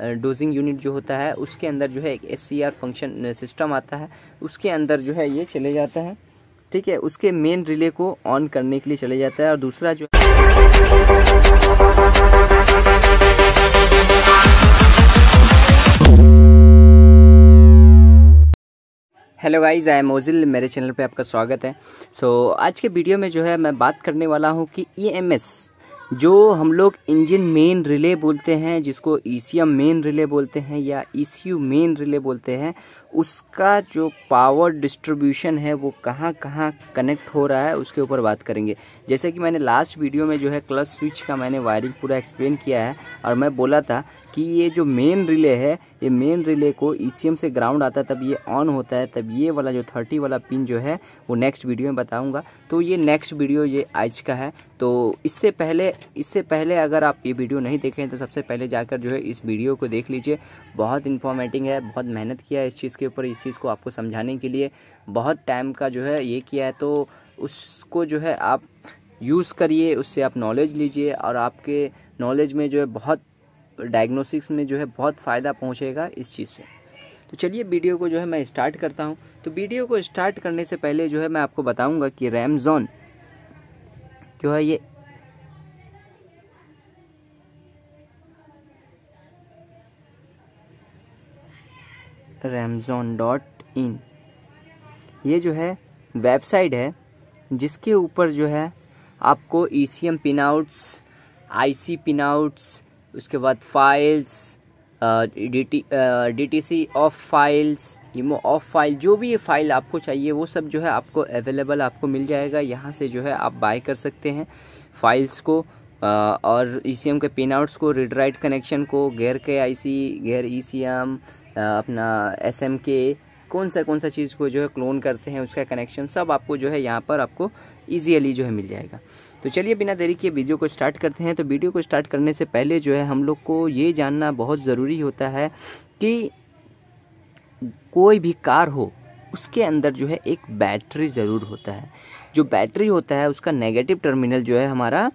dosing unit जो होता है उसके अंदर जो है एक एस फंक्शन सिस्टम आता है उसके अंदर जो है ये चले जाता है ठीक है उसके मेन रिले को ऑन करने के लिए चले जाता है और दूसरा जो हेलो गाइस आई मोजिल मेरे चैनल पे आपका स्वागत है सो so, आज के वीडियो में जो है मैं बात करने वाला हूँ कि ई एम एस जो हम लोग इंजन मेन रिले बोलते हैं जिसको ई मेन रिले बोलते हैं या ई मेन रिले बोलते हैं उसका जो पावर डिस्ट्रीब्यूशन है वो कहाँ कहाँ कनेक्ट हो रहा है उसके ऊपर बात करेंगे जैसे कि मैंने लास्ट वीडियो में जो है क्लच स्विच का मैंने वायरिंग पूरा एक्सप्लेन किया है और मैं बोला था कि ये जो मेन रिले है ये मेन रिले को ई e से ग्राउंड आता है तब ये ऑन होता है तब ये वाला जो थर्टी वाला पिन जो है वो नेक्स्ट वीडियो में बताऊँगा तो ये नेक्स्ट वीडियो ये आज का है तो इससे पहले इससे पहले अगर आप ये वीडियो नहीं देखें तो सबसे पहले जाकर जो है इस वीडियो को देख लीजिए बहुत इन्फॉर्मेटिव है बहुत मेहनत किया है इस चीज़ उसके ऊपर इस चीज़ को आपको समझाने के लिए बहुत टाइम का जो है ये किया है तो उसको जो है आप यूज़ करिए उससे आप नॉलेज लीजिए और आपके नॉलेज में जो है बहुत डायग्नोसिक्स में जो है बहुत फ़ायदा पहुँचेगा इस चीज़ से तो चलिए वीडियो को जो है मैं स्टार्ट करता हूँ तो वीडियो को स्टार्ट करने से पहले जो है मैं आपको बताऊँगा कि रैमजोन जो है ये रैमजोन डॉट इन ये जो है वेबसाइट है जिसके ऊपर जो है आपको E C M pinouts I C pinouts उसके बाद files D T C of files इमो ऑफ फाइल जो भी ये फाइल आपको चाहिए वो सब जो है आपको अवेलेबल आपको मिल जाएगा यहाँ से जो है आप बाय कर सकते हैं फाइल्स को और ई सी एम के पिन आउट्स को रिड राइट कनेक्शन को गैर के आई सी गैर ई सी एम अपना एस एम के कौन सा कौन सा चीज़ को जो है क्लोन करते हैं उसका कनेक्शन सब आपको जो है यहाँ पर आपको ईजीली जो है मिल जाएगा तो चलिए बिना देरी के वीडियो को स्टार्ट करते हैं तो वीडियो को स्टार्ट करने से पहले जो है हम लोग को ये जानना बहुत ज़रूरी होता है कि कोई भी कार हो उसके अंदर जो है एक बैटरी ज़रूर होता है जो बैटरी होता है उसका नेगेटिव टर्मिनल जो है हमारा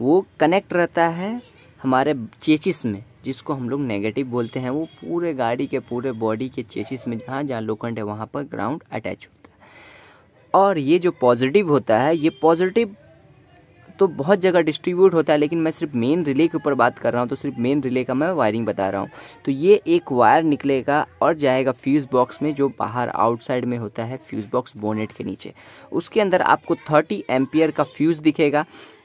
वो कनेक्ट रहता है हमारे चेचिस में जिसको हम लोग नेगेटिव बोलते हैं वो पूरे गाड़ी के पूरे बॉडी के चेसिस में जहाँ जहाँ लोखंड है वहाँ पर ग्राउंड अटैच होता है और ये जो पॉजिटिव होता है ये पॉजिटिव तो बहुत जगह डिस्ट्रीब्यूट होता है लेकिन मैं सिर्फ मेन रिले के ऊपर बात कर रहा हूँ तो सिर्फ मेन रिले का मैं वायरिंग बता रहा हूँ तो ये एक वायर निकलेगा और जाएगा फ्यूज़ बॉक्स में जो बाहर आउटसाइड में होता है फ्यूज़ बॉक्स बोनेट के नीचे उसके अंदर आपको थर्टी एम्पियर का फ्यूज़ दिखेगा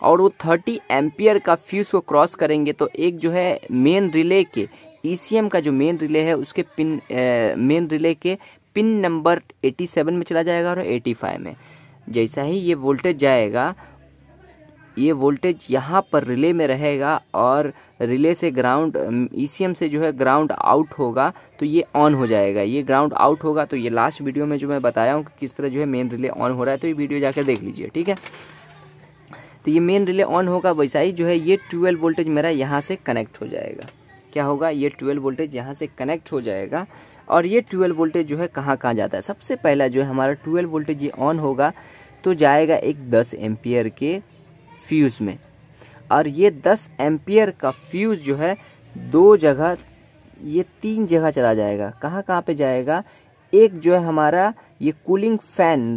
और वो थर्टी एम्पियर का फ्यूज़ को क्रॉस करेंगे तो एक जो है मेन रिले के ई e का जो मेन रिले है उसके पिन मेन रिले के पिन नंबर 87 में चला जाएगा और 85 में जैसा ही ये वोल्टेज जाएगा ये वोल्टेज यहाँ पर रिले में रहेगा और रिले से ग्राउंड ईसीएम e से जो है ग्राउंड आउट होगा तो ये ऑन हो जाएगा ये ग्राउंड आउट होगा तो ये लास्ट वीडियो में जो मैं बताया हूँ कि किस तरह जो है मेन रिले ऑन हो रहा है तो ये वीडियो जाकर देख लीजिए ठीक है तो ये मेन रिले ऑन होगा वैसा ही जो है ये ट्वेल्व वोल्टेज मेरा यहाँ से कनेक्ट हो जाएगा क्या होगा ये ट्वेल्व वोल्टेज यहाँ से कनेक्ट हो जाएगा और ये ट्वेल्व वोल्टेज जो है कहाँ कहाँ जाता है सबसे पहला जो है हमारा ट्वेल्व वोल्टेज ये ऑन होगा तो जाएगा एक दस एम्पियर के फ्यूज़ में और ये 10 एम्पियर का फ्यूज़ जो है दो जगह ये तीन जगह चला जाएगा कहाँ कहाँ पे जाएगा एक जो है हमारा ये cooling fan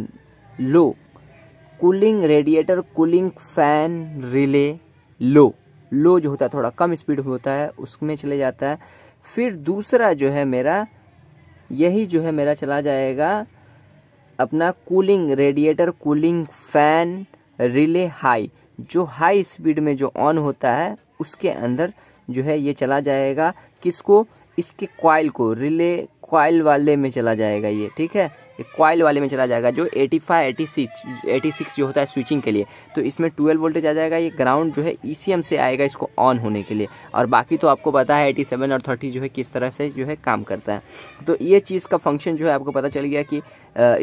low cooling radiator cooling fan relay low low जो होता है थोड़ा कम स्पीड होता है उसमें चले जाता है फिर दूसरा जो है मेरा यही जो है मेरा चला जाएगा अपना cooling radiator cooling fan relay high जो हाई स्पीड में जो ऑन होता है उसके अंदर जो है ये चला जाएगा किसको इसके क्वाइल को रिले क्वाइल वाले में चला जाएगा ये ठीक है ये क्वाइल वाले में चला जाएगा जो 85 86 86 जो होता है स्विचिंग के लिए तो इसमें 12 वोल्टेज आ जाएगा ये ग्राउंड जो है ई से आएगा इसको ऑन होने के लिए और बाकी तो आपको पता है 87 और 30 जो है किस तरह से जो है काम करता है तो ये चीज़ का फंक्शन जो है आपको पता चल गया कि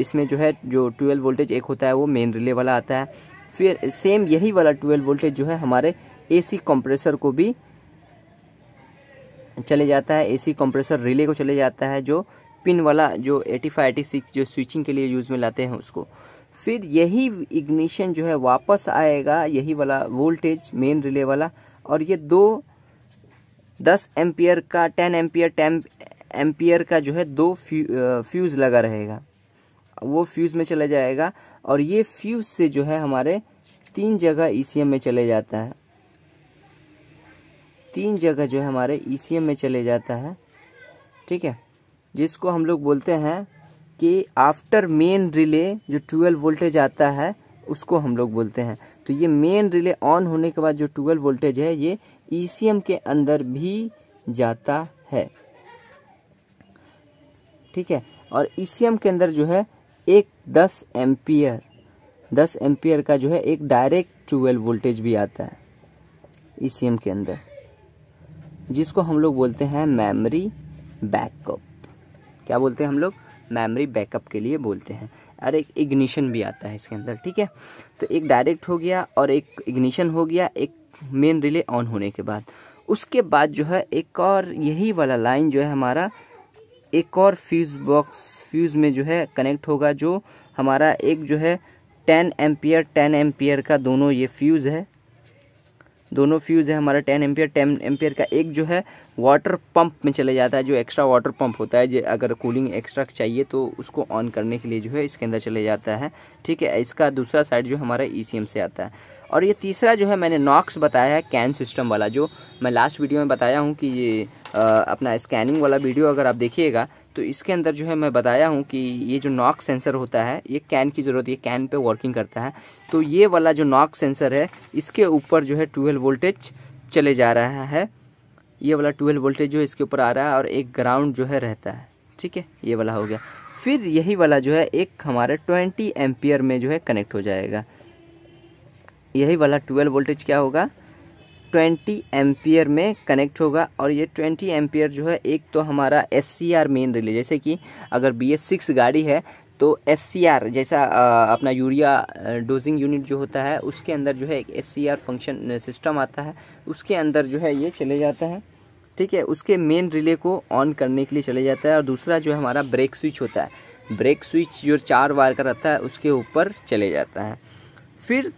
इसमें जो है जो ट्वेल्व वोल्टेज एक होता है वो मेन रिले वाला आता है फिर सेम यही वाला ट्वेल्व वोल्टेज जो है हमारे एसी कंप्रेसर को भी चले जाता है एसी कंप्रेसर रिले को चले जाता है जो पिन वाला जो एटी फाइव एटी सिक्स जो स्विचिंग के लिए यूज़ में लाते हैं उसको फिर यही इग्निशन जो है वापस आएगा यही वाला वोल्टेज मेन रिले वाला और ये दो दस एम्पियर का टेन एम्पियर टेन एम्पियर का जो है दो फ्यूज़ लगा रहेगा वो फ्यूज में चला जाएगा और ये फ्यूज से जो है हमारे तीन जगह ई e में चले जाता है तीन जगह जो है हमारे ई e में चले जाता है ठीक है जिसको हम लोग बोलते हैं कि आफ्टर मेन रिले जो 12 वोल्टेज आता है उसको हम लोग बोलते हैं तो ये मेन रिले ऑन होने के बाद जो 12 वोल्टेज है ये ई e के अंदर भी जाता है ठीक है और ई के अंदर जो है एक दस एम्पियर दस एम्पियर का जो है एक डायरेक्ट ट्यूबवेल वोल्टेज भी आता है ई e के अंदर जिसको हम लोग बोलते हैं मेमोरी बैकअप क्या बोलते हैं हम लोग मेमोरी बैकअप के लिए बोलते हैं और एक इग्निशन भी आता है इसके अंदर ठीक है तो एक डायरेक्ट हो गया और एक इग्निशन हो गया एक मेन रिले ऑन होने के बाद उसके बाद जो है एक और यही वाला लाइन जो है हमारा एक और फ्यूज़ बॉक्स फ्यूज़ में जो है कनेक्ट होगा जो हमारा एक जो है टेन एम्पियर टेन एम्पियर का दोनों ये फ्यूज़ है दोनों फ्यूज़ है हमारा टेन एम्पियर टेन एम्पियर का एक जो है वाटर पंप में चले जाता है जो एक्स्ट्रा वाटर पंप होता है जो अगर कूलिंग एक्स्ट्रा चाहिए तो उसको ऑन करने के लिए जो है इसके अंदर चले जाता है ठीक है इसका दूसरा साइड जो हमारा ई e से आता है और ये तीसरा जो है मैंने नॉक्स बताया है कैन सिस्टम वाला जो मैं लास्ट वीडियो में बताया हूँ कि ये आ, अपना स्कैनिंग वाला वीडियो अगर आप देखिएगा तो इसके अंदर जो है मैं बताया हूँ कि ये जो नॉक सेंसर होता है ये कैन की ज़रूरत है कैन पे वर्किंग करता है तो ये वाला जो नॉक सेंसर है इसके ऊपर जो है ट्वेल्व वोल्टेज चले जा रहा है ये वाला ट्वेल्व वोल्टेज जो है इसके ऊपर आ रहा है और एक ग्राउंड जो है रहता है ठीक है ये वाला हो गया फिर यही वाला जो है एक हमारे ट्वेंटी एम्पियर में जो है कनेक्ट हो जाएगा यही वाला ट्वेल्व वोल्टेज क्या होगा 20 एम्पियर में कनेक्ट होगा और ये 20 एम्पियर जो है एक तो हमारा S C R main relay जैसे कि अगर बी एस सिक्स गाड़ी है तो एस सी आर जैसा अपना यूरिया डोजिंग यूनिट जो होता है उसके अंदर जो है एक S C R function system आता है उसके अंदर जो है ये चले जाता है ठीक है उसके मेन रिले को ऑन करने के लिए चले जाता है और दूसरा जो है हमारा ब्रेक स्विच होता है ब्रेक स्विच जो चार वायर का रहता है उसके ऊपर चले जाता है फिर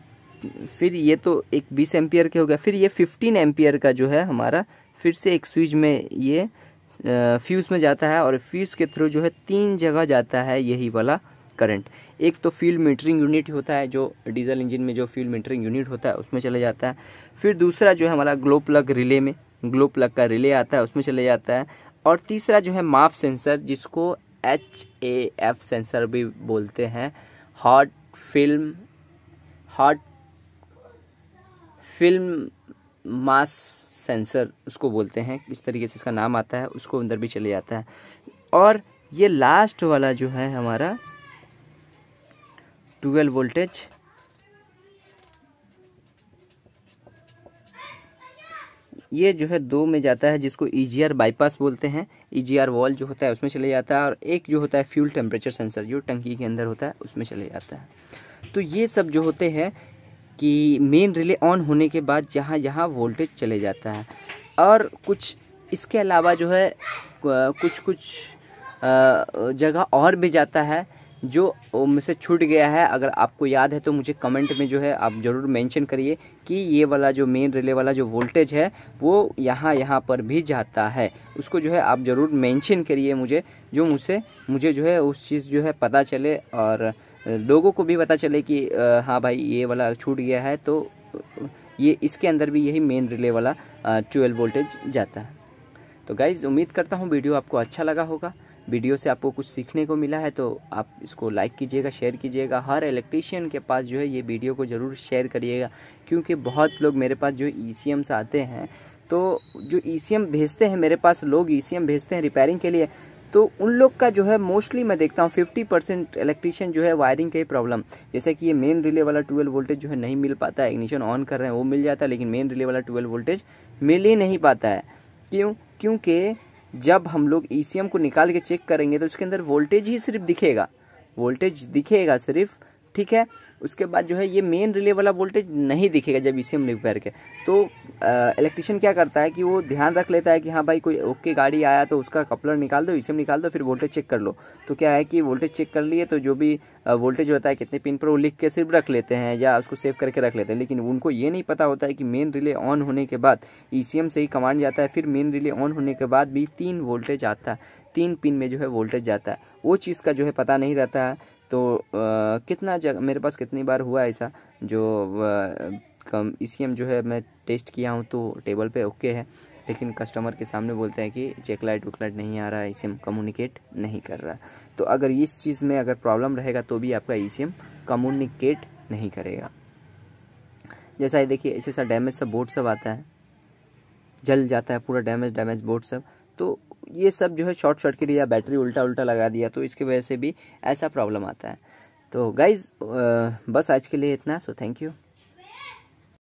फिर ये तो एक बीस एम्पियर के हो गया फिर ये फिफ्टीन एम्पियर का जो है हमारा फिर से एक स्विच में ये फ्यूज़ में जाता है और फ्यूज़ के थ्रू जो है तीन जगह जाता है यही वाला करंट एक तो फ्यूल मीटरिंग यूनिट होता है जो डीजल इंजन में जो फ्यूल मीटरिंग यूनिट होता है उसमें चला जाता है फिर दूसरा जो है हमारा ग्लो प्लग रिले में ग्लो प्लग का रिले आता है उसमें चले जाता है और तीसरा जो है माफ सेंसर जिसको एच ए एफ सेंसर भी बोलते हैं hot film hot film mass sensor उसको बोलते हैं इस तरीके से इसका नाम आता है उसको अंदर भी चले जाता है और ये लास्ट वाला जो है हमारा ट्वेल्व वोल्टेज ये जो है दो में जाता है जिसको ई e बाईपास बोलते हैं ई जी वॉल जो होता है उसमें चले जाता है और एक जो होता है फ्यूल टेम्परेचर सेंसर जो टंकी के अंदर होता है उसमें चले जाता है तो ये सब जो होते हैं कि मेन रिले ऑन होने के बाद जहाँ जहाँ वोल्टेज चले जाता है और कुछ इसके अलावा जो है कुछ कुछ जगह और भी जाता है जो मुझसे छूट गया है अगर आपको याद है तो मुझे कमेंट में जो है आप ज़रूर मेंशन करिए कि ये वाला जो मेन रिले वाला जो वोल्टेज है वो यहाँ यहाँ पर भी जाता है उसको जो है आप ज़रूर मेंशन करिए मुझे जो मुझसे मुझे जो है उस चीज़ जो है पता चले और लोगों को भी पता चले कि हाँ भाई ये वाला छूट गया है तो ये इसके अंदर भी यही मेन रिले वाला ट्वेल्व वोल्टेज जाता है तो गाइज़ उम्मीद करता हूँ वीडियो आपको अच्छा लगा होगा वीडियो से आपको कुछ सीखने को मिला है तो आप इसको लाइक कीजिएगा शेयर कीजिएगा हर इलेक्ट्रीशियन के पास जो है ये वीडियो को ज़रूर शेयर करिएगा क्योंकि बहुत लोग मेरे पास जो ई से आते हैं तो जो ई भेजते हैं मेरे पास लोग ई भेजते हैं रिपेयरिंग के लिए तो उन लोग का जो है मोस्टली मैं देखता हूँ फिफ्टी परसेंट इलेक्ट्रिशियन जो है वायरिंग का ही प्रॉब्लम जैसे कि ये मेन रिले वाला ट्वेल्व वोल्टेज जो है नहीं मिल पाता है इग्निशन ऑन कर रहे हैं वो मिल जाता है लेकिन मेन रिले वाला ट्वेल्व वोल्टेज मिल ही नहीं पाता है क्यों क्योंकि जब हम लोग ई e को निकाल के चेक करेंगे तो उसके अंदर वोल्टेज ही सिर्फ दिखेगा वोल्टेज दिखेगा सिर्फ ठीक है उसके बाद जो है ये मेन रिले वाला वोल्टेज नहीं दिखेगा जब इसे हम रिपेयर के तो इलेक्ट्रिशियन क्या करता है कि वो ध्यान रख लेता है कि हाँ भाई कोई ओके गाड़ी आया तो उसका कपलर निकाल दो इसे निकाल दो फिर वोल्टेज चेक कर लो तो क्या है कि वोल्टेज चेक कर लिए तो जो भी वोल्टेज होता है कितने पिन पर वो लिख के सिर्फ रख लेते हैं या उसको सेव करके रख लेते हैं लेकिन उनको ये नहीं पता होता है कि मेन रिले ऑन होने के बाद ई से ही कमांड जाता है फिर मेन रिले ऑन होने के बाद भी तीन वोल्टेज आता है तीन पिन में जो है वोल्टेज जाता है वो चीज़ का जो है पता नहीं रहता है तो आ, कितना जगह मेरे पास कितनी बार हुआ ऐसा जो कम ई e जो है मैं टेस्ट किया हूँ तो टेबल पे ओके है लेकिन कस्टमर के सामने बोलते हैं कि चेकलाइट उकलाइट नहीं आ रहा है ई कम्युनिकेट नहीं कर रहा तो अगर इस चीज़ में अगर प्रॉब्लम रहेगा तो भी आपका ई e कम्युनिकेट नहीं करेगा जैसा ही देखिए ऐसे ऐसा डैमेज सब बोर्ड सब आता है जल जाता है पूरा डैमेज डैमेज बोर्ड सब तो ये सब जो है शॉर्ट के लिए बैटरी उल्टा उल्टा लगा दिया तो इसकी वजह से भी ऐसा प्रॉब्लम आता है तो गाइज बस आज के लिए इतना सो थैंक यू